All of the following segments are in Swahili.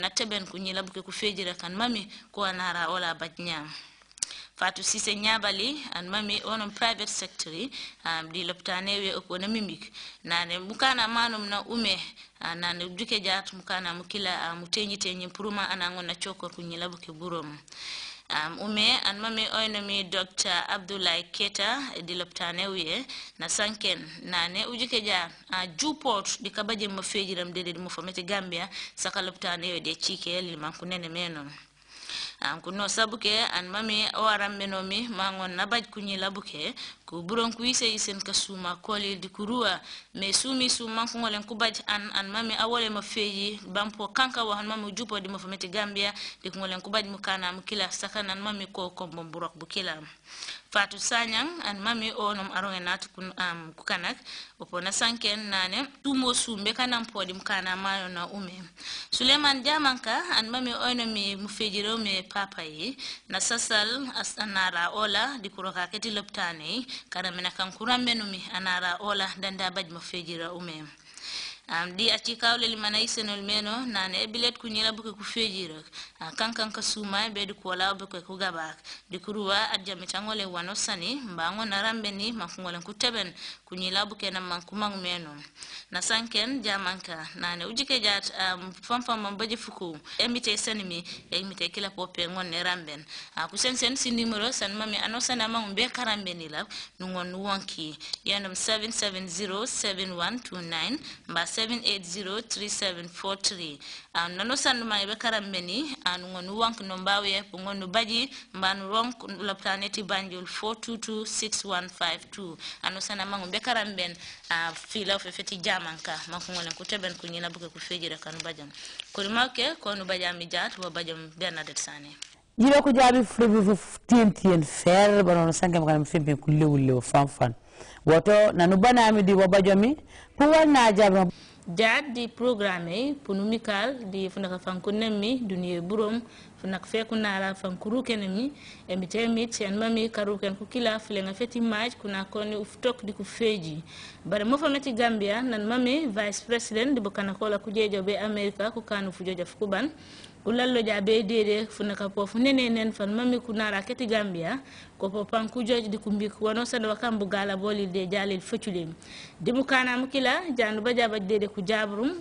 na teben ku ñilabu ke ku fejira kan mami ko anara ola badnya fatu sise nyabali an mami onon private sector um, di we ko na mimik ne mukana manum na ume uh, na ne duke jaat mukana mukila uh, mutenyi tenyi puruma anango na chokor ku ñilabu ke burom um, ume an mami oynami docteur abdoulaye keta loptane wiye na sanken nane ujike ja uh, juport di kabaje mo fejiram dede mo famete gambia saka loptane yo de cike liman ku nene menon an kunno sabuke an mami waran menomi mangon nabaj kunyi labuke ku buron ku ise isen ka suma kole di kurua me sumi suma kungolen kubaj an an mami awole ma feyi bampo kanka wa mami jupo di mafameti gambia di kungolen kubaj mukana mukila sakana an mami ko kombon burok bukila Fatou sanyang an mami o nom aronge nat kun um, kukanak upona sanken nane tumo sumbe kanam podim kana mayo na ume suleman Jamanka an mami o nomi mufejiro me papa yi na sasal as anara ola kuroka keti loptane kana mena kankurambe numi anara ola danda baj mufejira ume um, di a kawle li mana senol meno nan e bilet ku ñela buke ku fejirak uh, kankan ka suma be di kola buke ku gabak di kuruwa at jami tangole wano sani mbango na rambe ni mafungolen ku teben ku ñela buke na man kumang meno na sanken jamanka nane ujike jat um, fanfan man baje fuku emite senimi e emite kila pope ngon ne ramben uh, ku sen sen si numero san mami ano sana mangu be karambe ni la nungon wonki yanum 7707129 mbasa 7803743 um, nono sandu mai be karambe ni an ngonu wank no mbawe bu ngonu baji mban ronk la planeti banjul 4226152 anu sana mangu be karamben uh, ah, fila fe feti jamanka makungolen kuteben kunyina buke kufejira kanu bajam kurimake konu bajam ijat wa bajam bernadette sane jiɓe ko jaabi frobi fof tentiyen feere ɓanono sankem kanam fempen ko lewol lew fan woto nanu banami di wo bajomi ko jaat di programme e punu mikal di funaka fankunanmi duniye burom fnak fe kuna ra fan kuruken mi emi te mi tian mami karuken ku kila filenga feti maj kuna koni uftok di ku feji bare mo gambia nan mami vice president di bokana kola kujejo be america ku kanu fujoja fukuban kulalo jabe dede funa kapofu nene nen fan mami kunara keti gambia kopo panku joj di kumbi kuwano sada wakambu gala boli de jalil fuchulim dimu kana mukila jandu baja dede ku jabrum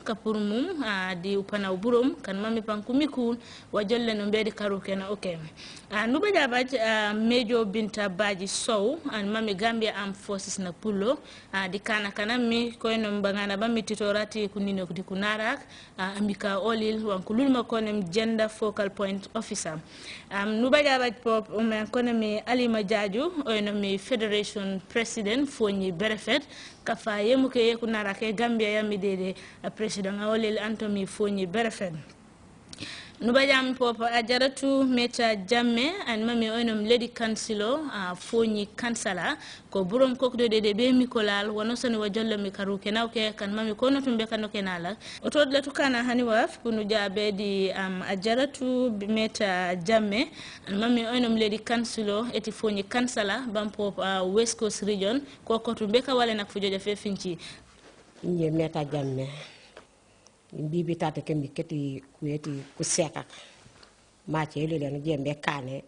a ah, di upana uburum kan mami panku mikul wajolle no um, ɓeyde karo kenan ok uh, ah, nuɓe jaɓat uh, mejo binta baji sow an mami gambia am forces na pullo uh, ah, di kana kana mi koyno bagana bami titorati ko nino di ko narak uh, ah, ambika olil wanko lulma konem jenda focal point officer um, nuɓe jaɓat pop um, kono mi alima diadiou oyno mi federation président foñi berefet kafa yemuke ye ko e gambia yami dede uh, président olil antomi foñi berefet nubajam popo a jaratu meca jamme an mami oyinom ledi kansilo a uh, foñi kansala ko burom kokdo de de be mikolal wono soni wa jollomi karu kenaw kan mami kono tumbe kano kenala o to dlatu kana haniwaf waf kunu jabe di um, a jaratu meta jamme anima mi oyinom leydi kansilo eti foñi kansala bam popo a uh, west coast region ko ko tumbe ka wala nak fe finci ye meta jamme mbibi tata kembi keti kueti kuseka mache ile ile nje mbekane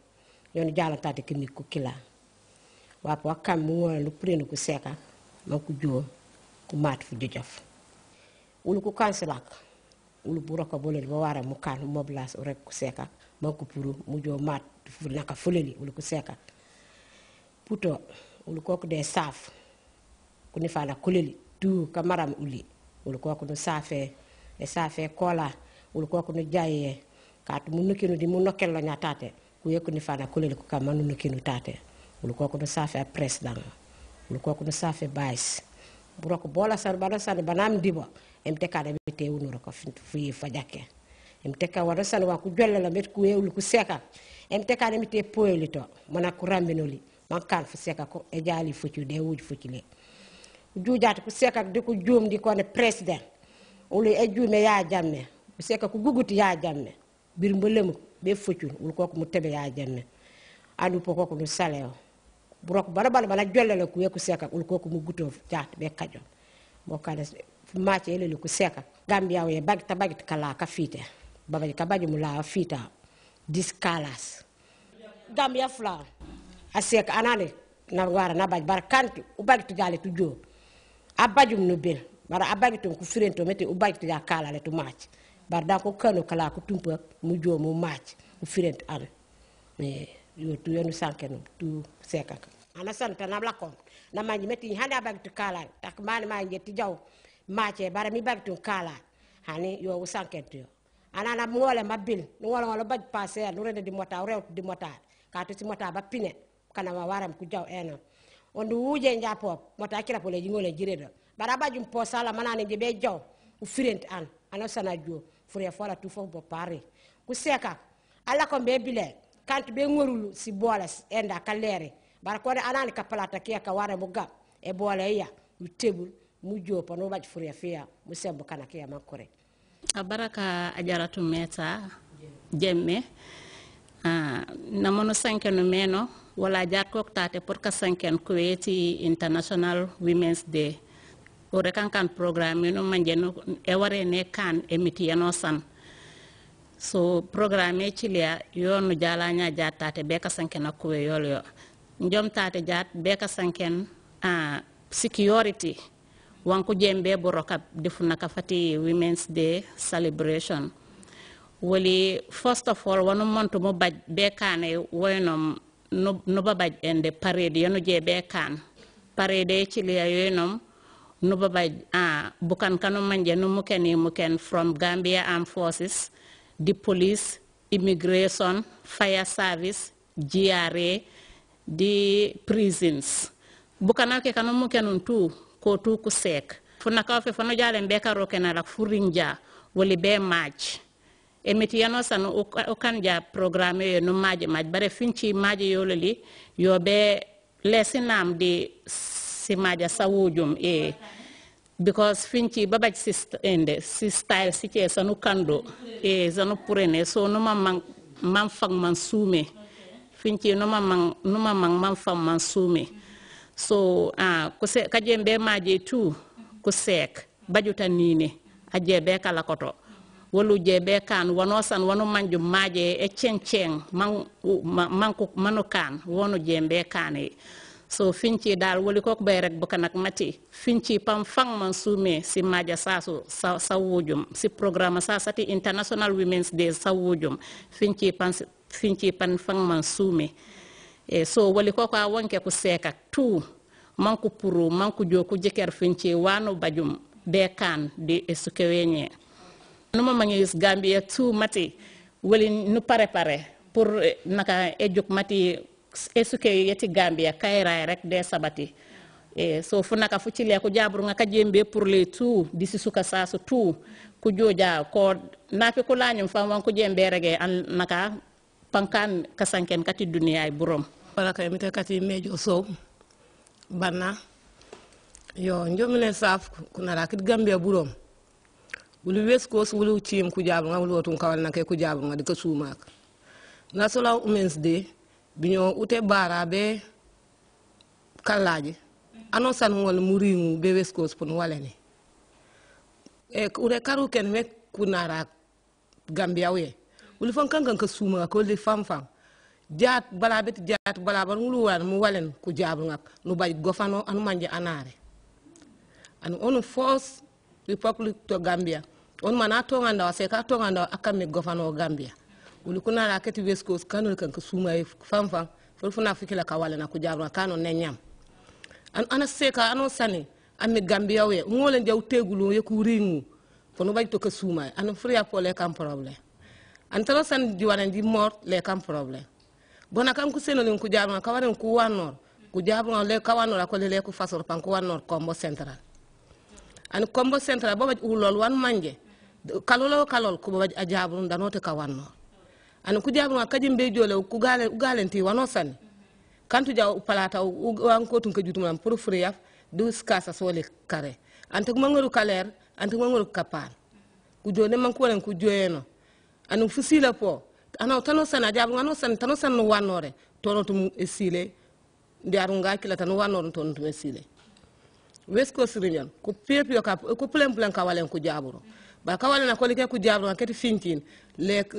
yoni jala kukila wapo akam muwa luprenu kuseka makujuo fu ulu ku ulu bolel bo wara mu kan mo blas rek puru mu jo mat fu naka fuleli ulu puto ulu ko de saf kuni fala kuleli tu kamaram uli ulu ko no safe e safe kola ulikuwa kunujaye eh. katu munukinu di munokelo nyatate kuye fana kulele kukama nunukinu tate ulikuwa kunu safe press dang ulikuwa kunu safe bais buroko bola sar bana san banam dibo emteka da bete unuro ko fi fajake emteka waro san wa ku jolle la met ku yewul ku seka emteka da mite poelito mana ku rambenoli man kan fu seka ko e jali fu ci de wuj fu ci le jujaat ku seka di ku joom di ko ne president wulu ejjuume yaa jamme mi seka ko guguti yaa jamme bir mbolemu ɓe foccun wul koko mo teɓe yaa jamme andu po koko ɗum sale o buroko bana bana bana jollele ko wiye ko seka wul koko mo guto jahto ɓe kaƴo mo kala mace eleli ko seka gambiya o e bagita ka fiite babaji ka baji mo laawa fiita dis kalas gambiya fula a seka na wara na baji bara kanti o bagito jaale to joo a bajum bara abagi tum ku firen to mete ubagi ya kala le to match bar da ko kano kala ko tumpa mu jomo match ku firen al me yo tu yonu sankeno tu sekaka ana santa na la kom na ma meti hande abagi to kala tak ma ma manji ti jaw match eh, bara mi bagi to kala hani yo sankento yo ana na ngole mabil no wala wala baj passer no rede di mota rew di mota ka to si mota ba pine kana ma waram ku jaw eno on du wuje pop mota kila pole jingole jireda baraba jum po sala manani je be jaw u firent an ana sana jo fure fola tu fo bo pare ku seka ala ko be bile kant be ngorulu si bola enda kalere bara ko anani ka plata ke ka wara buga e bola ya u tebul mu jopa no baji fure fia mu sembo kana ke makore abaraka ajaratu meta jemme ah, namono sankenu meno wala jar tate pour ka sanken kuweti international women's day wore kan programme mino manjeno e ne kan e mitiyano so programme cilia yonu jalanya jatate be ka sanken akuwe yolyo njom tate jat be ka sanken security wanku jembe boroka defuna ka fati women's day celebration woli first of all wanu montu mo baj be kane woynom ende parade yonu je be kan parade e cilia yoynom nubaba uh, bukan kanu manje nu muken i muken from Gambia Armed Forces the police immigration fire service GRA di prisons bukana ke kanu mukenun tu ko tu ku sek funa kawfe fano jalen be karo kenala furinja woli be match emiti yano sanu ukanja programme yo no maji bare finci maji yololi yo be lesinam di simaja sawujum e eh, because finci babaj eh, si style si ce sanu kando e eh, sanu purene so numa man fang man sume so ah kuse kajembe maje tu kusek bajuta nine aje be kala koto wolu je be kan wano san wano manju man e man manu kan wono je so finci dal woli kok bayrek bukanak mati finci pam fang man sume si maja sasu sa, sa wujum si programa sasati international women's day sa wujum pan finci pan fang man sume e so woli kok a wonke ku sekak tu manku puru manku joku jeker finci wano bajum be kan di esukewenye numa mangis gambia tu mati woli nu pare pare eh, naka ejuk eh, mati esuke yeti gambia kaira rek de sabati e funaka fuchile kujaburu nga kajembe purle tu disisuka sasu tu kujoja ko nafi kulanyum famwan kujembe rege an naka pankan kasanken kati dunia ay kati mejo burom wulu wes ko su wulu chim kujaburu nga wulu tun kawal nake kujaburu nga de biño ute bara be kallaji anosan wala murimu be west coast pun walani e eh, ure karu ken we kunara gambia we wuli fon kankan ka suma jaat bala beti jaat bala bar wulu wan mu walen ku jabu gofano anu manje anare anu onu force republic to gambia on mana to nganda se ka to gofano gambia wuli kuna la keti west coast kano kan ka suma e fam fam fol funa fikila ka wala na ku jaru kano ne nyam an ana seka ano sani ami gambia we ngole jaw tegulu ye ku ringu fono bay to ka suma an fria pole kan problem an tara san diwana di mort le kan problem bona kan ku seno ku jaru ka waren ku wanor ku jaru le ka wanor ko le ku fasor pan ku wanor combo central an combo central baba ulol wan manje kalolo kalol ko baba ajabun ndanote ka wanor ana kujaɓno kadi mbeejole ko galenti wano sanne kantu ja palata wankotun ka jutumam pour friyaf du skasa sole kare ante ko mangoru kalaire ante ko mangoru kapan ku jode man ko ren ku joyeno anu fusila po ana tano sana jabu ngano san tano san no wanore tono tum esile ndiaru nga kila tano wanore tono tum esile wesko sirinyan region ko pepe ka ko plan plan ka walen ku jaburo ba kawale na ko like ku jaburo kati fintin le